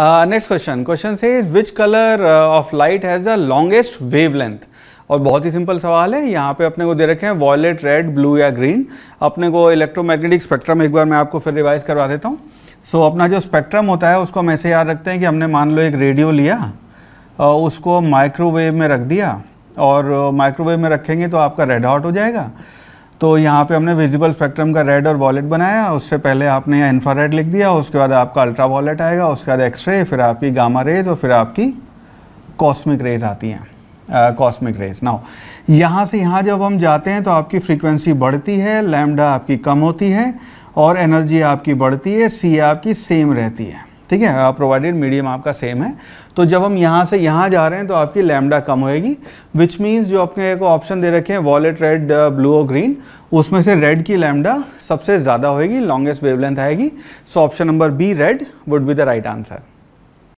next question question से which colour of light has the longest wave length और बहुत ही simple सवाल है यहाँ पे अपने को दे रखे हैं वॉयलेट रेड ब्लू या ग्रीन अपने को इलेक्ट्रोमैग्नेटिक स्पेक्ट्रम एक बार मैं आपको फिर रिवाइज करवा देता हूँ सो so, अपना जो स्पेक्ट्रम होता है उसको हम ऐसे याद रखते हैं कि हमने मान लो एक रेडियो लिया uh, उसको माइक्रोवेव में रख दिया और माइक्रोवेव uh, में रखेंगे तो आपका रेड हॉट हो जाएगा तो यहाँ पे हमने विजिबल स्पेक्ट्रम का रेड और वॉलेट बनाया उससे पहले आपने यहाँ इन्फ्रारेड लिख दिया उसके बाद आपका अल्ट्रा वॉलेट आएगा उसके बाद एक्सरे फिर आपकी गामा रेज और फिर आपकी कॉस्मिक रेज आती हैं कॉस्मिक रेज नाउ यहाँ से यहाँ जब हम जाते हैं तो आपकी फ्रीक्वेंसी बढ़ती है लैमडा आपकी कम होती है और एनर्जी आपकी बढ़ती है सी आपकी सेम रहती है ठीक है प्रोवाइडेड uh, मीडियम आपका सेम है तो जब हम यहाँ से यहाँ जा रहे हैं तो आपकी लैमडा कम होएगी विच मीन्स जो आपने एक ऑप्शन दे रखे हैं वॉलेट रेड ब्लू और ग्रीन उसमें से रेड की लैमडा सबसे ज़्यादा होएगी लॉन्गेस्ट वेवलेंथ आएगी so option number B red would be the right answer